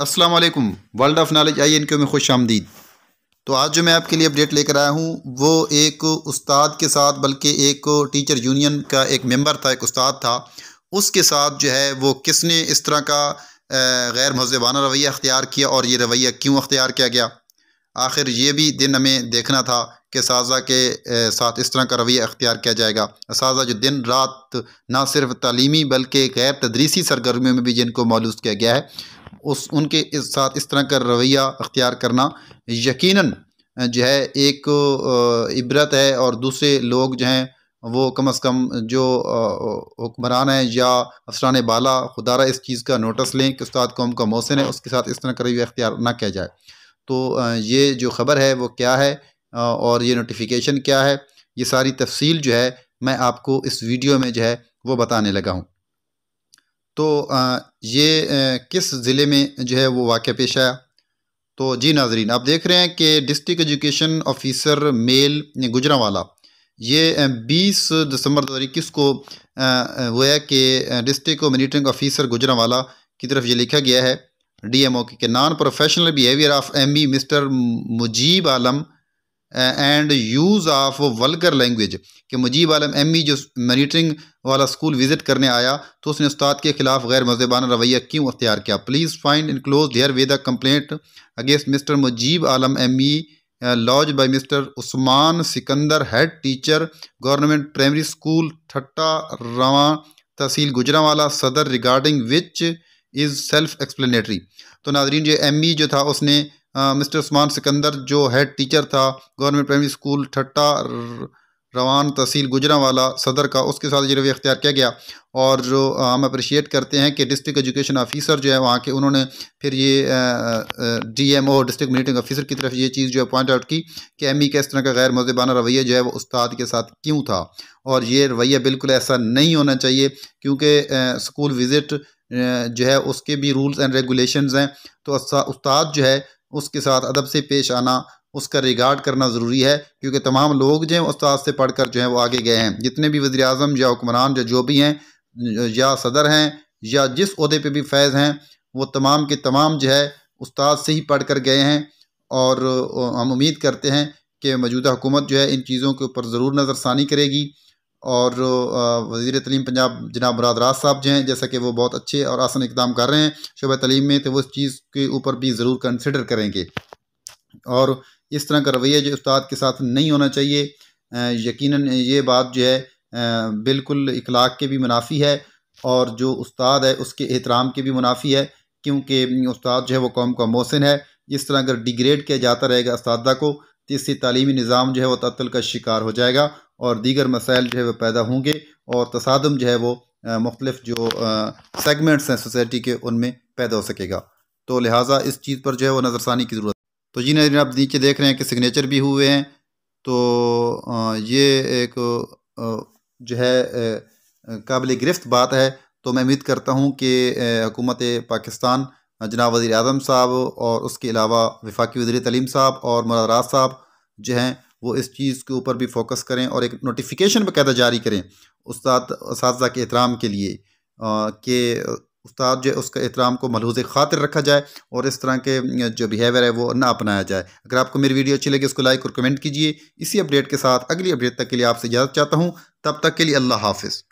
अस्सलाम वालेकुम world of knowledge I N Q में खुश आमदीद तो आज जो मैं आपके लिए अपडेट लेकर आया हूँ वो एक उस्ताद के साथ बल्कि एक टीचर यूनियन का एक मेंबर था एक उस्ताद था उसके साथ जो है वो किसने इस तरह का गैर महजबाना रवैया अख्तियार किया और ये रवैया क्यों अख्तियार किया गया आखिर ये भी दिन हमें देखना था कि साजा के साथ इस तरह का रवैया अख्तियार किया जाएगा साजा जो दिन रात ना सिर्फ तालीमी बल्कि गैर तदरीसी सरगर्मियों में भी जिनको मालूस किया गया है उस उनके इस साथ इस तरह का रवैया अख्तियार करना यकीनन जो है एक इबरत है और दूसरे लोग जो हैं वो कम अज़ कम जो हुक्मरान हैं या अफसरान बाला खुदारा इस चीज़ का नोटिस लें कि उस्ताद कौम का मौसन है उसके साथ इस तरह का रवैया अख्तियार ना किया जाए तो ये जो ख़बर है वो क्या है और ये नोटिफिकेशन क्या है ये सारी तफसील जो है मैं आपको इस वीडियो में जो है वो बताने लगा हूँ तो ये किस ज़िले में जो है वो वाक़ पेश आया तो जी नाजरीन आप देख रहे हैं कि district education officer male Gujranwala ये 20 दिसंबर दो हज़ार इक्कीस को हुआ कि डिस्ट्रिक्ट मोनिटरिंग ऑफिसर वाला की तरफ ये लिखा गया है डी एम ओ के non professional behaviour of M B mister Mujeeb Alam and use of vulgar language कि Mujeeb Alam M E e जो मनीटरिंग वाला स्कूल विज़िट करने आया तो उसने उस्ताद के खिलाफ गैर मजहबाना रवैया क्यों अख्तियार किया please find enclosed herewith complaint against mister Mujeeb Alam M E lodged by mister Usman Sikandar head teacher government primary school Thatta Rawa तहसील वाला सदर regarding which is self explanatory तो नाजरीन जो एम ई e जो था उसने मिस्टर उस्मान सिकंदर जो हेड टीचर था government primary school Thatta Rawan तहसील गुजरा वाला सदर का उसके साथ ये रवैया अख्तियार किया गया और जो हम अप्रिशिएट करते हैं कि डिस्ट्रिक्ट एजुकेशन ऑफिसर जो है वहाँ के उन्होंने फिर ये D M O district meeting officer की तरफ ये चीज़ जो है पॉइंट आउट की कि एम ई का इस तरह का गैर मजबाना रवैया जो है वो उस्ताद के साथ क्यों था और ये रवैया बिल्कुल ऐसा नहीं होना चाहिए क्योंकि स्कूल विज़िट जो है उसके भी रूल्स एंड रेगुलेशंस हैं तो उस्ताद जो है उसके साथ अदब से पेश आना उसका रिगार्ड करना ज़रूरी है क्योंकि तमाम लोग जो हैं उस्ताद से पढ़ कर जो हैं वो आगे गए हैं जितने भी वज़ी अजम या हुक्मरान या जो भी हैं या सदर हैं या जिस अहदे पर भी फैज़ हैं वो तमाम के तमाम जो है उस्ताद से ही पढ़ कर गए हैं और हम उम्मीद करते हैं कि मौजूदा हुकूमत जो है इन चीज़ों के ऊपर ज़रूर नज़रसानी करेगी और वजीर तलीम पंजाब जनाब मुरादराज साहब जो हैं जैसा कि वो बहुत अच्छे और आसन इकदाम कर रहे हैं शुभ तलीम में तो वो इस चीज़ के ऊपर भी ज़रूर कंसिडर करेंगे और इस तरह का रवैया जो उस्ताद के साथ नहीं होना चाहिए यकीन ये बात जो है बिल्कुल इखलाक के भी मुनाफी है और जो उस्ताद है उसके एहतराम के भी मुनाफी है क्योंकि उस्ताद जो है वो कौम का मौसन है इस तरह अगर डिग्रेड किया जाता रहेगा उस्तादा को तो इससे तलीमी निज़ाम जो है वह तत्ल का शिकार हो जाएगा और दीगर मसाइल जो है वह पैदा होंगे और तसादम जो है वो मुख्तलिफ़ जो सेगमेंट्स हैं सोसाइटी के उनमें पैदा हो सकेगा तो लिहाजा इस चीज़ पर जो है वो नज़रसानी की ज़रूरत तो जी नजर आप नीचे देख रहे हैं कि सिग्नेचर भी हुए हैं तो ये एक जो है काबिल गिरफ्त बात है तो मैं उम्मीद करता हूँ कि हुकूमत पाकिस्तान जनाब वज़ी अजम साहब और उसके अलावा वफाकी वजी तलीम साहब और राज साहब जो हैं वो इस चीज़ के ऊपर भी फोकस करें और एक नोटिफिकेशन बकायदा जारी करें उस्ताद उस के एहतराम के लिए कि उस्ताद जो उसका एहतराम को मलहूज खातिर रखा जाए और इस तरह के जो बिहेवियर है वो ना अपनाया जाए अगर आपको मेरी वीडियो अच्छी लगी उसको लाइक और कमेंट कीजिए इसी अपडेट के साथ अगली अपडेट तक के लिए आपसे इजाज़त चाहता हूँ तब तक के लिए अल्लाह हाफिज़